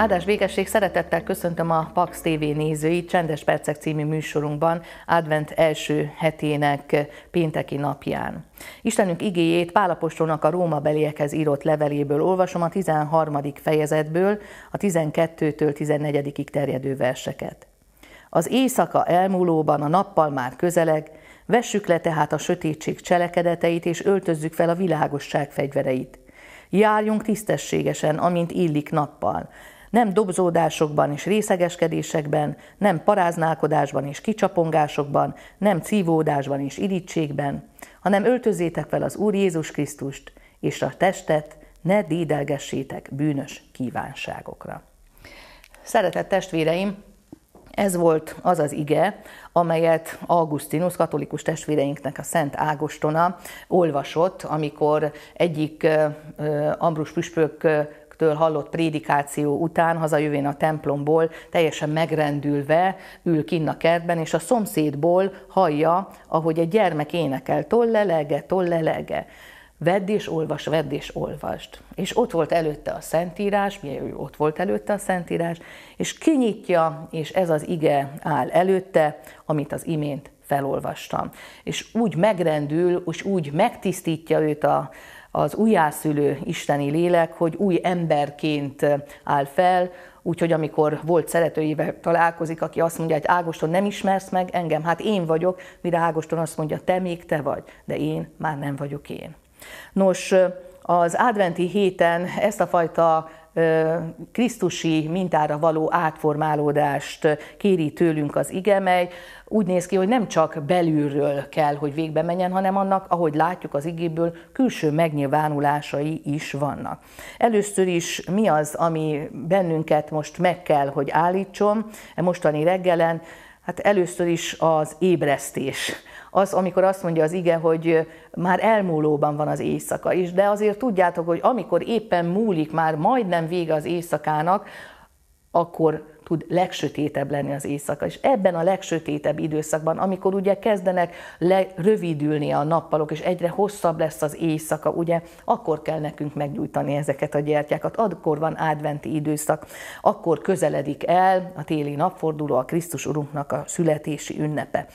Áldás végesség, szeretettel köszöntöm a Pax TV nézőit. Csendes Percek című műsorunkban advent első hetének pénteki napján. Istenünk igéjét Pálapostónak a Róma beliekhez írott leveléből olvasom a 13. fejezetből a 12-től 14 terjedő verseket. Az éjszaka elmúlóban, a nappal már közeleg, vessük le tehát a sötétség cselekedeteit, és öltözzük fel a világosság fegyvereit. Járjunk tisztességesen, amint illik nappal, nem dobzódásokban és részegeskedésekben, nem paráználkodásban és kicsapongásokban, nem cívódásban és irítségben, hanem öltözétek fel az Úr Jézus Krisztust, és a testet ne dédelgessétek bűnös kívánságokra. Szeretett testvéreim, ez volt az az ige, amelyet Augustinus, katolikus testvéreinknek a Szent Ágostona olvasott, amikor egyik Ambrus püspök től hallott prédikáció után hazajövén a templomból teljesen megrendülve ül kinn a kertben, és a szomszédból hallja, ahogy egy gyermek énekel, tollelege, tollelege vedd és olvas, vedd és olvasd. És ott volt előtte a Szentírás, mi ott volt előtte a Szentírás, és kinyitja, és ez az ige áll előtte, amit az imént felolvastam. És úgy megrendül, és úgy megtisztítja őt a, az újjászülő isteni lélek, hogy új emberként áll fel, Úgyhogy amikor volt szeretőjével találkozik, aki azt mondja, hogy hát Ágoston nem ismersz meg engem, hát én vagyok, mire Ágoston azt mondja, te még te vagy, de én már nem vagyok én. Nos, az adventi héten ezt a fajta krisztusi mintára való átformálódást kéri tőlünk az igemely, úgy néz ki, hogy nem csak belülről kell, hogy végbe menjen, hanem annak, ahogy látjuk az igéből, külső megnyilvánulásai is vannak. Először is mi az, ami bennünket most meg kell, hogy állítson. E mostani reggelen Hát először is az ébresztés. Az, amikor azt mondja az ige, hogy már elmúlóban van az éjszaka is, de azért tudjátok, hogy amikor éppen múlik már majdnem vége az éjszakának, akkor tud legsötétebb lenni az éjszaka. És ebben a legsötétebb időszakban, amikor ugye kezdenek rövidülni a nappalok, és egyre hosszabb lesz az éjszaka, ugye, akkor kell nekünk meggyújtani ezeket a gyertyákat. Akkor van adventi időszak, akkor közeledik el a téli napforduló, a Krisztus Urunknak a születési ünnepe.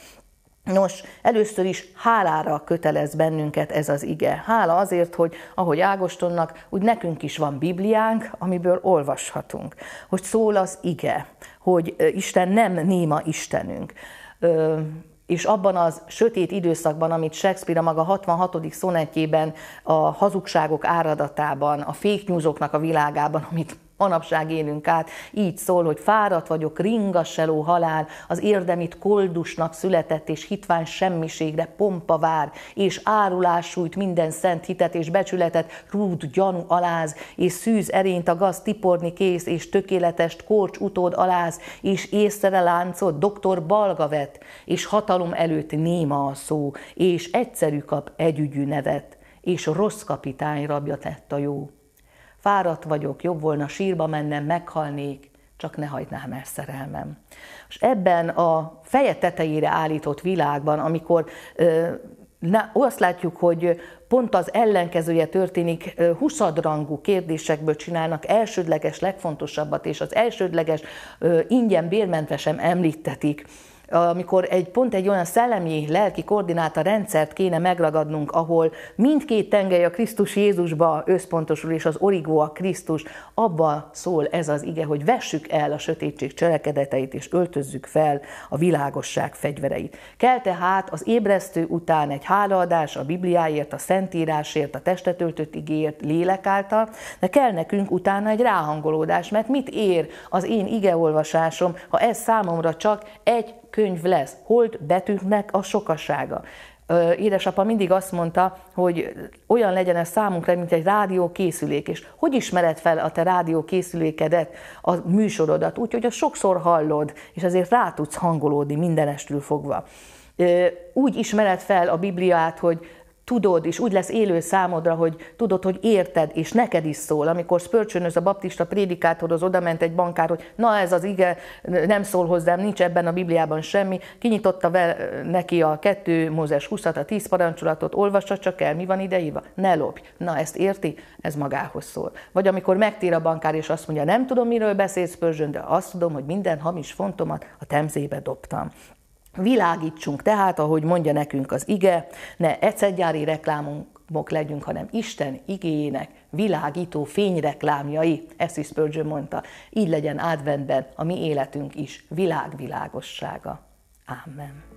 Nos, először is hálára kötelez bennünket ez az ige. Hála azért, hogy ahogy Ágostonnak, úgy nekünk is van Bibliánk, amiből olvashatunk. Hogy szól az ige, hogy Isten nem néma Istenünk. Ö, és abban az sötét időszakban, amit Shakespeare a maga 66. szonetjében, a hazugságok áradatában, a fake newsoknak a világában, amit manapság élünk át, így szól, hogy fáradt vagyok, ringasseló halál, az érdemit koldusnak született, és hitvány semmiségre pompa vár, és árulás sújt minden szent hitet és becsületet, rúd gyanú aláz, és szűz erényt a gaz tiporni kész, és tökéletest korcs utód aláz, és észre láncot doktor balga vet, és hatalom előtt néma a szó, és egyszerű kap együgyű nevet, és rossz kapitány rabja tett a jó fáradt vagyok, jobb volna sírba mennem, meghalnék, csak ne hagynám el szerelmem. És ebben a feje tetejére állított világban, amikor ö, na, azt látjuk, hogy pont az ellenkezője történik, huszadrangú kérdésekből csinálnak elsődleges legfontosabbat, és az elsődleges ö, ingyen bérmentve sem említetik amikor egy pont egy olyan szellemi, lelki koordináta rendszert kéne megragadnunk, ahol mindkét tengely a Krisztus Jézusba összpontosul, és az origó a Krisztus, abba szól ez az ige, hogy vessük el a sötétség cselekedeteit, és öltözzük fel a világosság fegyvereit. Kell tehát az ébresztő után egy hálaadás a Bibliáért, a Szentírásért, a testet öltött igért, lélek által, de kell nekünk utána egy ráhangolódás, mert mit ér az én igeolvasásom, ha ez számomra csak egy könyv lesz, holt betűknek a sokasága. Édesapa mindig azt mondta, hogy olyan legyen ez számunkra, mint egy rádiókészülék, és hogy ismered fel a te rádiókészülékedet, a műsorodat, úgyhogy a sokszor hallod, és ezért rá tudsz hangolódni mindenestül fogva úgy ismered fel a Bibliát, hogy tudod, és úgy lesz élő számodra, hogy tudod, hogy érted, és neked is szól. Amikor spörcsönöz a baptista prédikátorhoz, oda ment egy bankár, hogy na ez az ige, nem szól hozzám, nincs ebben a Bibliában semmi, kinyitotta vel, neki a kettő Mózes 20 a tíz parancsolatot, olvassa csak el, mi van ideírva? Ne lopj. Na ezt érti? Ez magához szól. Vagy amikor megtér a bankár, és azt mondja, nem tudom, miről beszélsz, Spurgeon, de azt tudom, hogy minden hamis fontomat a temzébe dobtam. Világítsunk tehát, ahogy mondja nekünk az ige, ne ecedgyári reklámok legyünk, hanem Isten igéjének világító fényreklámjai, ezt is Spurgeon mondta, így legyen adventben a mi életünk is világvilágossága. Amen.